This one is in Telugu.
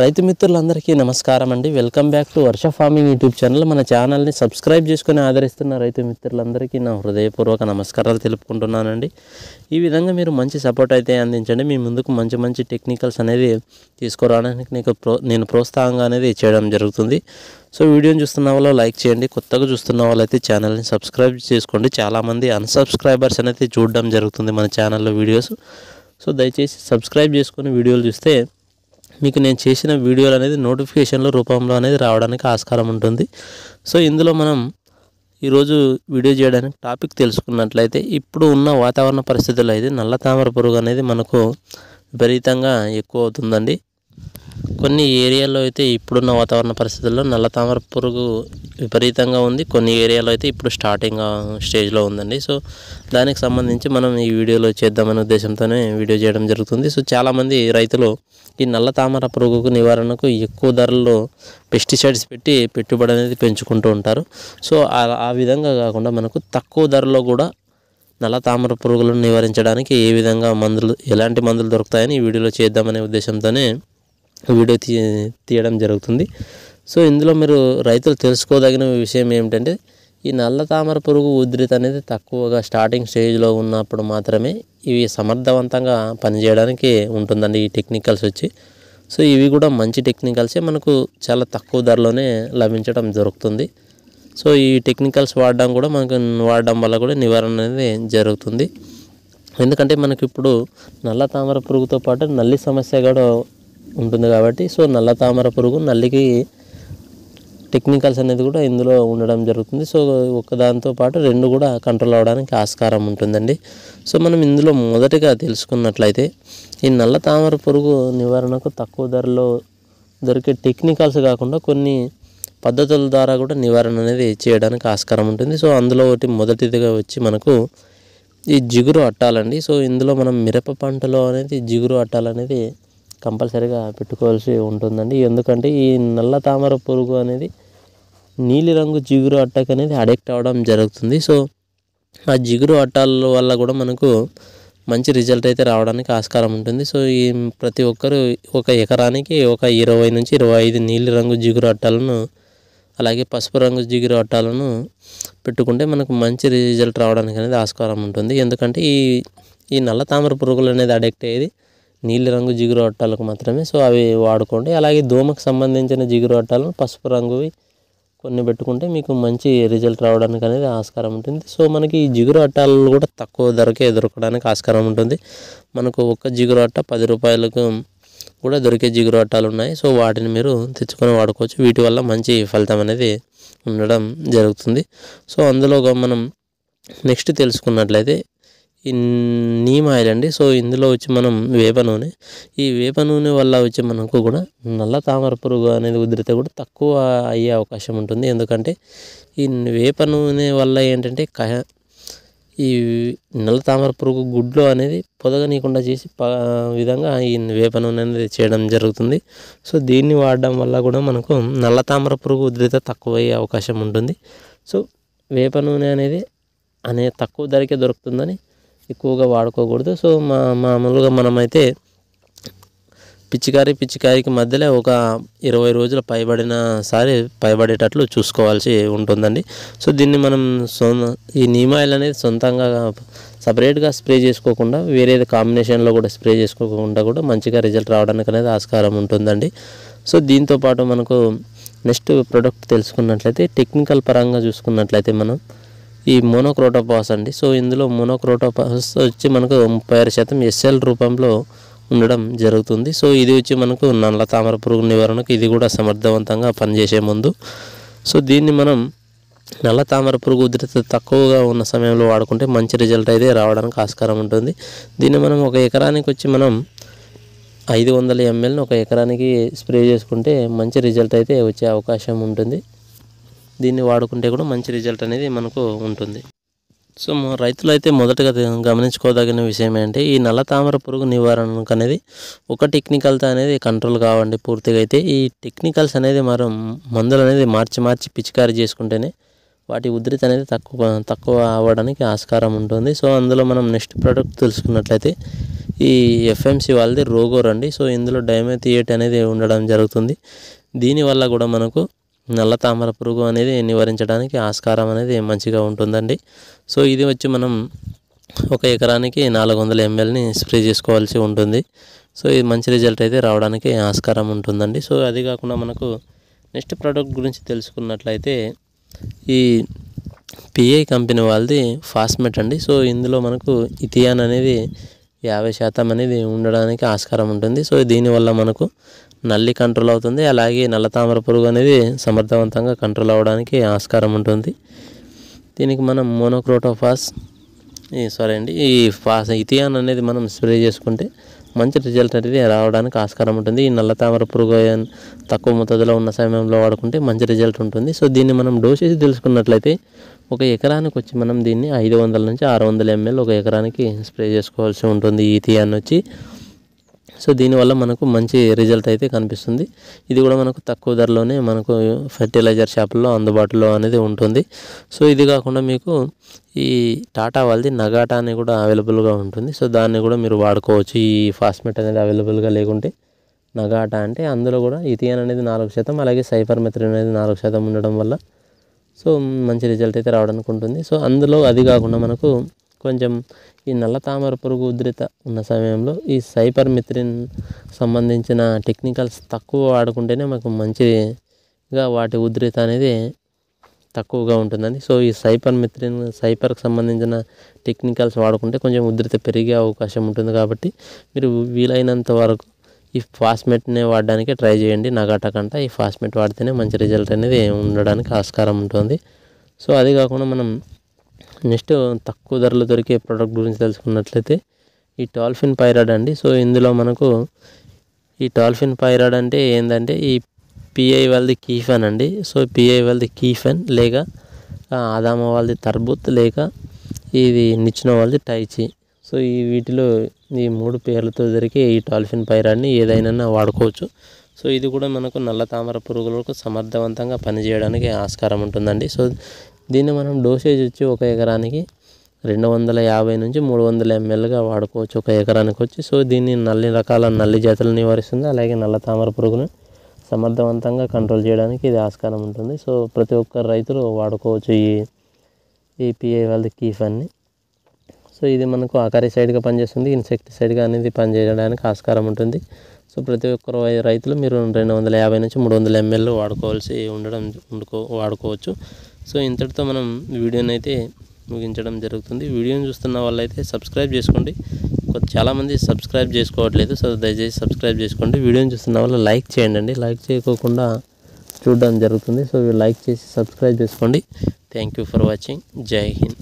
రైతు మిత్రులందరికీ నమస్కారం అండి welcome back to Varsha farming YouTube channel మన ఛానల్ని సబ్స్క్రైబ్ చేసుకుని ఆదరిస్తున్న రైతు మిత్రులందరికీ నా హృదయపూర్వక నమస్కారాలు తెలుపుకుంటున్నానండి ఈ విధంగా మీరు మంచి సపోర్ట్ అయితే అందించండి మీ ముందుకు మంచి మంచి టెక్నికల్స్ అనేది తీసుకురావడానికి నీకు ప్రో నేను ప్రోత్సాహంగా అనేది చేయడం జరుగుతుంది సో వీడియోని చూస్తున్న వాళ్ళు లైక్ చేయండి కొత్తగా చూస్తున్న వాళ్ళు అయితే ఛానల్ని సబ్స్క్రైబ్ చేసుకోండి చాలామంది అన్సబ్స్క్రైబర్స్ అనేది చూడడం జరుగుతుంది మన ఛానల్లో వీడియోస్ సో దయచేసి సబ్స్క్రైబ్ చేసుకొని వీడియోలు చూస్తే మీకు నేను చేసిన వీడియోలు అనేది నోటిఫికేషన్ల రూపంలో అనేది రావడానికి ఆస్కారం ఉంటుంది సో ఇందులో మనం ఈరోజు వీడియో చేయడానికి టాపిక్ తెలుసుకున్నట్లయితే ఇప్పుడు ఉన్న వాతావరణ పరిస్థితుల్లో అయితే నల్ల తామర పురుగు అనేది మనకు విపరీతంగా ఎక్కువ అవుతుందండి కొన్ని ఏరియాలో అయితే ఇప్పుడున్న వాతావరణ పరిస్థితుల్లో నల్ల తామర పురుగు విపరీతంగా ఉంది కొన్ని ఏరియాలో అయితే ఇప్పుడు స్టార్టింగ్ స్టేజ్లో ఉందండి సో దానికి సంబంధించి మనం ఈ వీడియోలో చేద్దామనే ఉద్దేశంతోనే వీడియో చేయడం జరుగుతుంది సో చాలామంది రైతులు ఈ నల్ల తామర పురుగుకు నివారణకు ఎక్కువ ధరల్లో పెస్టిసైడ్స్ పెట్టి పెట్టుబడి అనేది పెంచుకుంటూ ఉంటారు సో ఆ విధంగా కాకుండా మనకు తక్కువ ధరలో కూడా నల్ల తామర పురుగులను నివారించడానికి ఏ విధంగా మందులు ఎలాంటి మందులు దొరుకుతాయని ఈ వీడియోలో చేద్దామనే ఉద్దేశంతోనే వీడియో తీ తీయడం జరుగుతుంది సో ఇందులో మీరు రైతులు తెలుసుకోదగిన విషయం ఏమిటంటే ఈ నల్ల తామర పురుగు ఉధృతి అనేది తక్కువగా స్టార్టింగ్ స్టేజ్లో ఉన్నప్పుడు మాత్రమే ఇవి సమర్థవంతంగా పనిచేయడానికి ఉంటుందండి ఈ టెక్నికల్స్ వచ్చి సో ఇవి కూడా మంచి టెక్నికల్సే మనకు చాలా తక్కువ ధరలోనే లభించడం దొరుకుతుంది సో ఈ టెక్నికల్స్ వాడడం కూడా మనకు వాడడం వల్ల కూడా నివారణ అనేది జరుగుతుంది ఎందుకంటే మనకి ఇప్పుడు నల్ల తామర పురుగుతో పాటు నల్లి సమస్య కూడా ఉంటుంది కాబట్టి సో నల్ల తామర పురుగు నల్లికి టెక్నికల్స్ అనేది కూడా ఇందులో ఉండడం జరుగుతుంది సో ఒకదాంతో పాటు రెండు కూడా కంట్రోల్ అవ్వడానికి ఆస్కారం ఉంటుందండి సో మనం ఇందులో మొదటిగా తెలుసుకున్నట్లయితే ఈ నల్ల తామర పురుగు నివారణకు తక్కువ ధరలో దొరికే టెక్నికల్స్ కాకుండా కొన్ని పద్ధతుల ద్వారా కూడా నివారణ అనేది చేయడానికి ఆస్కారం ఉంటుంది సో అందులో ఒకటి మొదటిదిగా వచ్చి మనకు ఈ జిగురు అట్టాలండి సో ఇందులో మనం మిరప పంటలో అనేది జిగురు అట్టాలనేది కంపల్సరీగా పెట్టుకోవాల్సి ఉంటుందండి ఎందుకంటే ఈ నల్ల తామర పురుగు అనేది నీలిరంగు జిగురు అట్టకు అనేది అడెక్ట్ అవ్వడం జరుగుతుంది సో ఆ జిగురు అట్టాల వల్ల కూడా మనకు మంచి రిజల్ట్ అయితే రావడానికి ఆస్కారం ఉంటుంది సో ఈ ప్రతి ఒక్కరు ఒక ఎకరానికి ఒక ఇరవై నుంచి ఇరవై ఐదు నీలిరంగు జిగురు అట్టాలను అలాగే పసుపు రంగు జిగురు అట్టాలను పెట్టుకుంటే మనకు మంచి రిజల్ట్ రావడానికి అనేది ఆస్కారం ఉంటుంది ఎందుకంటే ఈ ఈ నల్ల తామర పురుగులు అనేది అడెక్ట్ అయ్యేది నీలి రంగు జిగురు అట్టాలకు మాత్రమే సో అవి వాడుకోండి అలాగే దోమకు సంబంధించిన జిగురు అట్టాలను పసుపు రంగువి కొన్ని పెట్టుకుంటే మీకు మంచి రిజల్ట్ రావడానికి అనేది ఆస్కారం ఉంటుంది సో మనకి ఈ జిగురు అట్టాలు కూడా తక్కువ ధరకే దొరకడానికి ఆస్కారం ఉంటుంది మనకు ఒక్క జిగురు అట్ట పది రూపాయలకు కూడా దొరికే జిగురు అట్టాలు ఉన్నాయి సో వాటిని మీరు తెచ్చుకొని వాడుకోవచ్చు వీటి వల్ల మంచి ఫలితం అనేది ఉండడం జరుగుతుంది సో అందులో మనం నెక్స్ట్ తెలుసుకున్నట్లయితే నీమ్ ఆయిల్ అండి సో ఇందులో వచ్చి మనం వేప నూనె ఈ వేప నూనె వల్ల వచ్చి మనకు కూడా నల్ల తామర పురుగు అనేది ఉధృత కూడా తక్కువ అయ్యే అవకాశం ఉంటుంది ఎందుకంటే ఈ వేప నూనె వల్ల ఏంటంటే ఈ నల్ల తామర పురుగు గుడ్లు అనేది పొదగనీయకుండా చేసి విధంగా ఈ వేప నూనె అనేది చేయడం జరుగుతుంది సో దీన్ని వాడడం వల్ల కూడా మనకు నల్ల తామర పురుగు తక్కువ అయ్యే అవకాశం ఉంటుంది సో వేప నూనె అనేది అనే తక్కువ ధరకే దొరుకుతుందని ఎక్కువగా వాడుకోకూడదు సో మా మామూలుగా మనమైతే పిచ్చికారి పిచ్చికారికి మధ్యలో ఒక ఇరవై రోజుల పైబడిన సారి పైబడేటట్లు చూసుకోవాల్సి ఉంటుందండి సో దీన్ని మనం సొ ఈ నీమాయిల్ అనేది సొంతంగా సపరేట్గా స్ప్రే చేసుకోకుండా వేరే కాంబినేషన్లో కూడా స్ప్రే చేసుకోకుండా కూడా మంచిగా రిజల్ట్ రావడానికి అనేది ఆస్కారం ఉంటుందండి సో దీంతోపాటు మనకు నెక్స్ట్ ప్రోడక్ట్ తెలుసుకున్నట్లయితే టెక్నికల్ పరంగా చూసుకున్నట్లయితే మనం ఈ మోనోక్రోటోపాస్ అండి సో ఇందులో మోనోక్రోటోపాస్ వచ్చి మనకు ముప్పై ఆరు శాతం ఎస్ఎల్ రూపంలో ఉండడం జరుగుతుంది సో ఇది వచ్చి మనకు నల్ల తామర పురుగు నివారణకు ఇది కూడా సమర్థవంతంగా పనిచేసే ముందు సో దీన్ని మనం నల్ల తామర పురుగు ఉధృత తక్కువగా ఉన్న సమయంలో వాడుకుంటే మంచి రిజల్ట్ అయితే రావడానికి ఆస్కారం ఉంటుంది దీన్ని మనం ఒక ఎకరానికి వచ్చి మనం ఐదు వందల ఎంఎల్ని ఒక ఎకరానికి స్ప్రే చేసుకుంటే మంచి రిజల్ట్ అయితే వచ్చే అవకాశం ఉంటుంది దీన్ని వాడుకుంటే కూడా మంచి రిజల్ట్ అనేది మనకు ఉంటుంది సో రైతులు అయితే మొదటగా గమనించుకోదగిన విషయం ఏంటంటే ఈ నల్ల తామర పురుగు నివారణకు అనేది ఒక టెక్నికల్తో అనేది కంట్రోల్ కావండి పూర్తిగా అయితే ఈ టెక్నికల్స్ అనేది మనం మందులు అనేది మార్చి మార్చి పిచికారీ చేసుకుంటేనే వాటి ఉధృతి అనేది తక్కువ తక్కువ అవ్వడానికి ఆస్కారం ఉంటుంది సో అందులో మనం నెక్స్ట్ ప్రోడక్ట్ తెలుసుకున్నట్లయితే ఈ ఎఫ్ఎంసి వాళ్ళది రోగోర్ అండి సో ఇందులో డైమెథియేట్ అనేది ఉండడం జరుగుతుంది దీనివల్ల కూడా మనకు నల్ల తామర పురుగు అనేది నివారించడానికి ఆస్కారం అనేది మంచిగా ఉంటుందండి సో ఇది వచ్చి మనం ఒక ఎకరానికి నాలుగు వందల ఎంఎల్ని స్ప్రే చేసుకోవాల్సి ఉంటుంది సో ఇది మంచి రిజల్ట్ అయితే రావడానికి ఆస్కారం ఉంటుందండి సో అది కాకుండా మనకు నెక్స్ట్ ప్రోడక్ట్ గురించి తెలుసుకున్నట్లయితే ఈ పిఐ కంపెనీ వాళ్ళది ఫాస్మెట్ అండి సో ఇందులో మనకు ఇథియాన్ అనేది యాభై శాతం అనేది ఉండడానికి ఆస్కారం ఉంటుంది సో దీనివల్ల మనకు నల్లి కంట్రోల్ అవుతుంది అలాగే నల్ల తామర పురుగు అనేది సమర్థవంతంగా కంట్రోల్ అవ్వడానికి ఆస్కారం ఉంటుంది దీనికి మనం మోనోక్రోటోఫాస్ సారీ అండి ఈ ఫాస్ ఇథియాన్ అనేది మనం స్ప్రే చేసుకుంటే మంచి రిజల్ట్ అనేది రావడానికి ఆస్కారం ఉంటుంది ఈ నల్ల తామర పురుగు తక్కువ మోతాదులో ఉన్న సమయంలో వాడుకుంటే మంచి రిజల్ట్ ఉంటుంది సో దీన్ని మనం డోసేసి తెలుసుకున్నట్లయితే ఒక ఎకరానికి వచ్చి మనం దీన్ని ఐదు వందల నుంచి ఆరు వందల ఎంఎల్ ఒక ఎకరానికి స్ప్రే చేసుకోవాల్సి ఉంటుంది ఈ తీయాన్ని వచ్చి సో దీనివల్ల మనకు మంచి రిజల్ట్ అయితే కనిపిస్తుంది ఇది కూడా మనకు తక్కువ ధరలోనే మనకు ఫెర్టిలైజర్ షాపుల్లో అందుబాటులో అనేది ఉంటుంది సో ఇది కాకుండా మీకు ఈ టాటా వాళ్ళది నగాటా అని కూడా అవైలబుల్గా ఉంటుంది సో దాన్ని కూడా మీరు వాడుకోవచ్చు ఈ ఫాస్మెట్ అనేది అవైలబుల్గా లేకుంటే నగాటా అంటే అందులో కూడా ఇథియన్ అనేది నాలుగు శాతం అలాగే సైఫర్ మెథరిన్ అనేది నాలుగు శాతం ఉండడం వల్ల సో మంచి రిజల్ట్ అయితే రావడానికి ఉంటుంది సో అందులో అది కాకుండా మనకు కొంచెం ఈ నల్ల తామర పురుగు ఉధృత ఉన్న సమయంలో ఈ సైపర్ మిత్రిన్ సంబంధించిన టెక్నికల్స్ తక్కువ వాడుకుంటేనే మాకు మంచిగా వాటి ఉధృత అనేది తక్కువగా ఉంటుందండి సో ఈ సైపర్ మిత్రిన్ సైపర్కి సంబంధించిన టెక్నికల్స్ వాడుకుంటే కొంచెం ఉధృత పెరిగే అవకాశం ఉంటుంది కాబట్టి మీరు వీలైనంత వరకు ఈ ఫాస్మెట్నే వాడడానికి ట్రై చేయండి నగట కంట ఈ ఫాస్మెట్ వాడితేనే మంచి రిజల్ట్ అనేది ఉండడానికి ఆస్కారం ఉంటుంది సో అది కాకుండా మనం నెక్స్ట్ తక్కువ ధరలో దొరికే ప్రోడక్ట్ గురించి తెలుసుకున్నట్లయితే ఈ టాల్ఫిన్ పైరాడ్ అండి సో ఇందులో మనకు ఈ టాల్ఫిన్ పైరాడ్ అంటే ఏంటంటే ఈ పిఐ వాళ్ళది కీఫన్ అండి సో పిఐ వాళ్ళది కీఫన్ లేక ఆదామ వాళ్ళది తర్బుత్ లేక ఇది నిచ్చిన వాళ్ళది టైచి సో ఈ వీటిలో ఈ మూడు పేర్లతో దొరికే ఈ టాల్ఫిన్ పైరాడ్ని ఏదైనా వాడుకోవచ్చు సో ఇది కూడా మనకు నల్ల తామర పురుగులకు సమర్థవంతంగా పనిచేయడానికి ఆస్కారం ఉంటుందండి సో దీన్ని మనం డోసేజ్ వచ్చి ఒక ఎకరానికి రెండు వందల యాభై నుంచి మూడు వందల ఎంఎల్గా వాడుకోవచ్చు ఒక ఎకరానికి వచ్చి సో దీన్ని నల్లి రకాల నల్లి జాతులు నివారిస్తుంది అలాగే నల్ల తామర పురుగును సమర్థవంతంగా కంట్రోల్ చేయడానికి ఇది ఆస్కారం ఉంటుంది సో ప్రతి ఒక్క రైతులు వాడుకోవచ్చు ఈ ఏపీఐ వాళ్ళ అన్ని సో ఇది మనకు సైడ్గా పనిచేస్తుంది ఇన్సెక్టిసైడ్గా అనేది పనిచేయడానికి ఆస్కారం ఉంటుంది సో ప్రతి ఒక్కరు రైతులు మీరు రెండు వందల యాభై నుంచి మూడు వందల ఎంఎల్ వాడుకోవాల్సి ఉండడం వాడుకోవచ్చు సో ఇంతటితో మనం వీడియోని అయితే ముగించడం జరుగుతుంది వీడియోని చూస్తున్న వాళ్ళైతే సబ్స్క్రైబ్ చేసుకోండి చాలామంది సబ్స్క్రైబ్ చేసుకోవట్లేదు సో దయచేసి సబ్స్క్రైబ్ చేసుకోండి వీడియోని చూస్తున్న వాళ్ళు లైక్ చేయండి లైక్ చేయకోకుండా చూడడం జరుగుతుంది సో లైక్ చేసి సబ్స్క్రైబ్ చేసుకోండి thank for watching Jai Hind